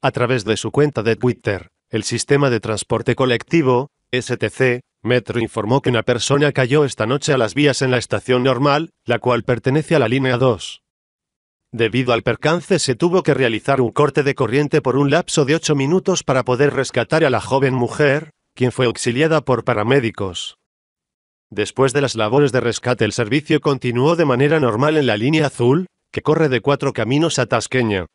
A través de su cuenta de Twitter, el sistema de transporte colectivo, STC, Metro informó que una persona cayó esta noche a las vías en la estación normal, la cual pertenece a la línea 2. Debido al percance se tuvo que realizar un corte de corriente por un lapso de 8 minutos para poder rescatar a la joven mujer, quien fue auxiliada por paramédicos. Después de las labores de rescate el servicio continuó de manera normal en la línea azul, que corre de cuatro caminos a Tasqueña.